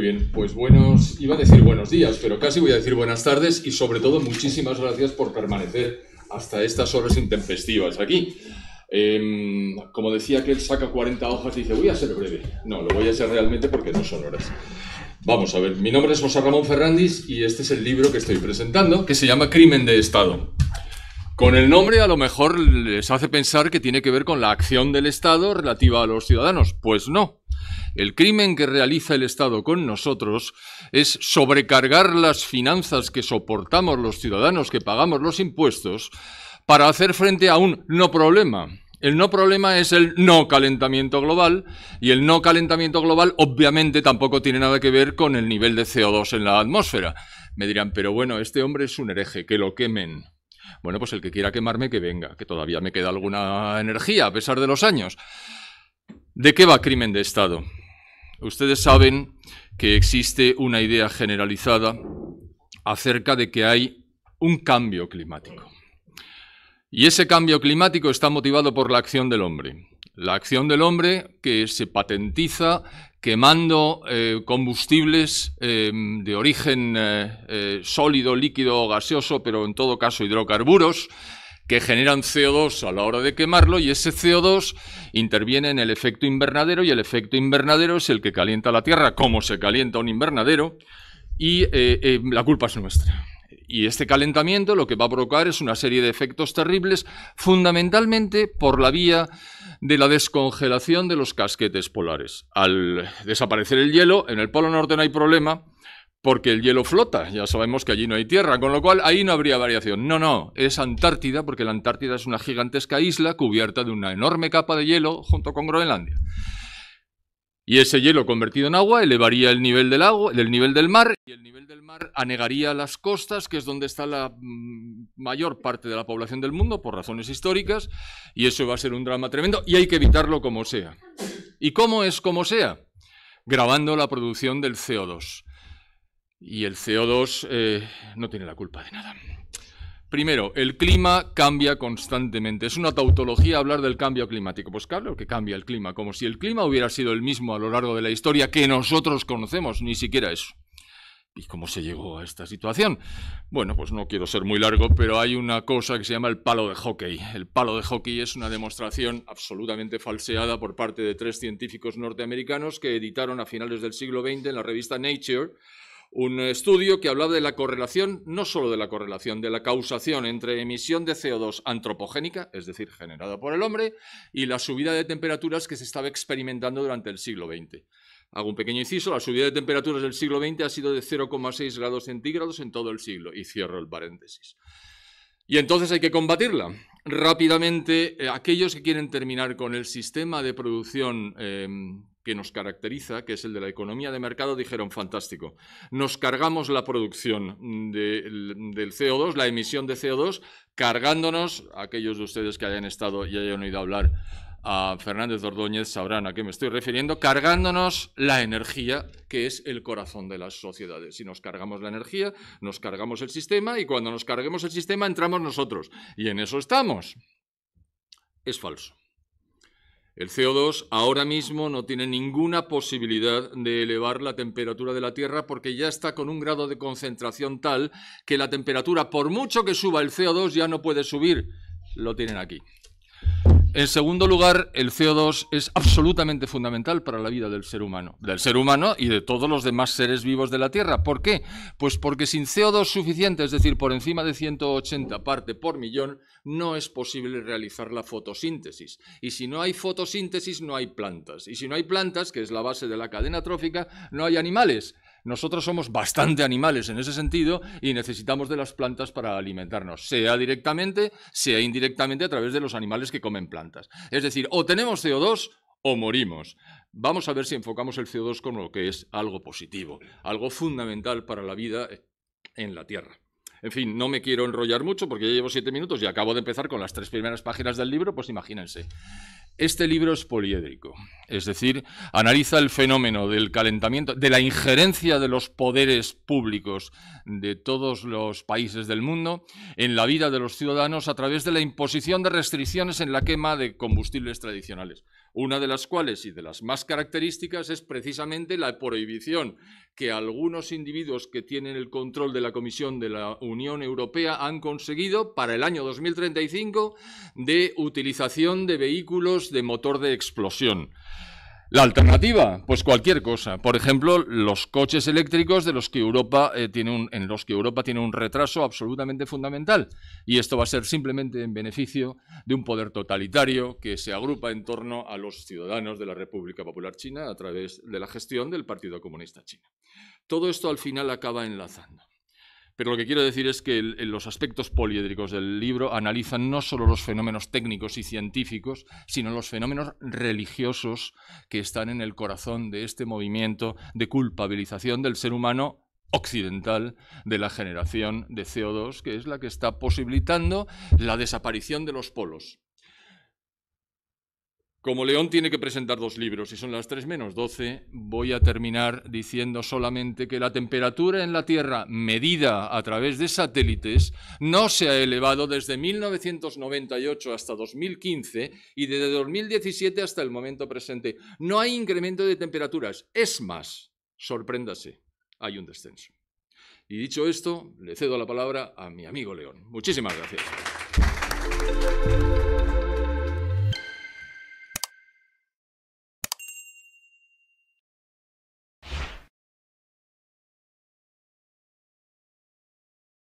Muy bien, pues buenos, iba a decir buenos días, pero casi voy a decir buenas tardes y sobre todo muchísimas gracias por permanecer hasta estas horas intempestivas aquí. Em, como decía que él saca 40 hojas y dice, voy a ser breve. No, lo voy a hacer realmente porque no son horas. Vamos a ver, mi nombre es José Ramón Ferrandis y este es el libro que estoy presentando, que se llama Crimen de Estado. Con el nombre a lo mejor les hace pensar que tiene que ver con la acción del Estado relativa a los ciudadanos. Pues no, el crimen que realiza el Estado con nosotros es sobrecargar las finanzas que soportamos los ciudadanos que pagamos los impuestos para hacer frente a un no problema. El no problema es el no calentamiento global y el no calentamiento global obviamente tampoco tiene nada que ver con el nivel de CO2 en la atmósfera. Me dirán, pero bueno, este hombre es un hereje, que lo quemen. Bueno, pues el que quiera quemarme, que venga, que todavía me queda alguna energía a pesar de los años. ¿De qué va crimen de Estado? Ustedes saben que existe una idea generalizada acerca de que hay un cambio climático. Y ese cambio climático está motivado por la acción del hombre. La acción del hombre que se patentiza quemando eh, combustibles eh, de origen eh, sólido, líquido o gaseoso, pero en todo caso hidrocarburos, que generan CO2 a la hora de quemarlo y ese CO2 interviene en el efecto invernadero y el efecto invernadero es el que calienta la Tierra, como se calienta un invernadero, y eh, eh, la culpa es nuestra. Y este calentamiento lo que va a provocar es una serie de efectos terribles, fundamentalmente por la vía de la descongelación de los casquetes polares. Al desaparecer el hielo, en el Polo Norte no hay problema, porque el hielo flota, ya sabemos que allí no hay tierra, con lo cual ahí no habría variación. No, no, es Antártida, porque la Antártida es una gigantesca isla cubierta de una enorme capa de hielo junto con Groenlandia. Y ese hielo convertido en agua elevaría el nivel del agua, el nivel del mar, y el nivel del mar anegaría las costas, que es donde está la mm, mayor parte de la población del mundo por razones históricas, y eso va a ser un drama tremendo y hay que evitarlo como sea. ¿Y cómo es como sea? Grabando la producción del CO2. Y el CO2 eh, no tiene la culpa de nada. Primero, el clima cambia constantemente. Es una tautología hablar del cambio climático. Pues claro que cambia el clima, como si el clima hubiera sido el mismo a lo largo de la historia que nosotros conocemos, ni siquiera eso. ¿Y cómo se llegó a esta situación? Bueno, pues no quiero ser muy largo, pero hay una cosa que se llama el palo de hockey. El palo de hockey es una demostración absolutamente falseada por parte de tres científicos norteamericanos que editaron a finales del siglo XX en la revista Nature un estudio que hablaba de la correlación, no solo de la correlación, de la causación entre emisión de CO2 antropogénica, es decir, generada por el hombre, y la subida de temperaturas que se estaba experimentando durante el siglo XX. Hago un pequeño inciso, la subida de temperaturas del siglo XX ha sido de 0,6 grados centígrados en todo el siglo, y cierro el paréntesis. Y entonces hay que combatirla. Rápidamente, eh, aquellos que quieren terminar con el sistema de producción em, que nos caracteriza, que es el de la economía de mercado, dijeron, fantástico, nos cargamos la producción del CO2, la emisión de CO2, cargándonos, aquellos de ustedes que hayan estado y hayan oído hablar a Fernández Ordóñez sabrán a qué me estoy refiriendo, cargándonos la energía, que es el corazón de las sociedades. Si nos cargamos la energía, nos cargamos el sistema y cuando nos carguemos el sistema entramos nosotros. Y en eso estamos. Es falso. El CO2 ahora mismo no tiene ninguna posibilidad de elevar la temperatura de la Tierra porque ya está con un grado de concentración tal que la temperatura, por mucho que suba el CO2, ya no puede subir. Lo tienen aquí. En segundo lugar, el CO2 es absolutamente fundamental para la vida del ser humano, del ser humano y de todos los demás seres vivos de la Tierra. ¿Por qué? Pues porque sin CO2 suficiente, es decir, por encima de 180 parte por millón, no es posible realizar la fotosíntesis. Y si no hay fotosíntesis, no hay plantas. Y si no hay plantas, que es la base de la cadena trófica, no hay animales. Nosotros somos bastante animales en ese sentido y necesitamos de las plantas para alimentarnos, sea directamente, sea indirectamente a través de los animales que comen plantas. Es decir, o tenemos CO2 o morimos. Vamos a ver si enfocamos el CO2 con lo que es algo positivo, algo fundamental para la vida en la Tierra. En fin, no me quiero enrollar mucho porque ya llevo siete minutos y acabo de empezar con las tres primeras páginas del libro, pues imagínense. Este libro es poliédrico, es decir, analiza el fenómeno del calentamiento, de la injerencia de los poderes públicos de todos los países del mundo en la vida de los ciudadanos a través de la imposición de restricciones en la quema de combustibles tradicionales una de las cuales y de las más características es precisamente la prohibición que algunos individuos que tienen el control de la Comisión de la Unión Europea han conseguido para el año 2035 de utilización de vehículos de motor de explosión. La alternativa, pues cualquier cosa. Por ejemplo, los coches eléctricos de los que Europa eh, tiene en los que Europa tiene un retraso absolutamente fundamental. Y esto va a ser simplemente en beneficio de un poder totalitario que se agrupa en torno a los ciudadanos de la República Popular China a través de la gestión del Partido Comunista China. Todo esto al final acaba enlazando. Pero lo que quiero decir es que los aspectos poliédricos del libro analizan no solo los fenómenos técnicos y científicos, sino los fenómenos religiosos que están en el corazón de este movimiento de culpabilización del ser humano occidental de la generación de CO2, que es la que está posibilitando la desaparición de los polos. Como León tiene que presentar dos libros y son las 3 menos 12, voy a terminar diciendo solamente que la temperatura en la Tierra, medida a través de satélites, no se ha elevado desde 1998 hasta 2015 y desde 2017 hasta el momento presente. No hay incremento de temperaturas. Es más, sorpréndase, hay un descenso. Y dicho esto, le cedo la palabra a mi amigo León. Muchísimas gracias.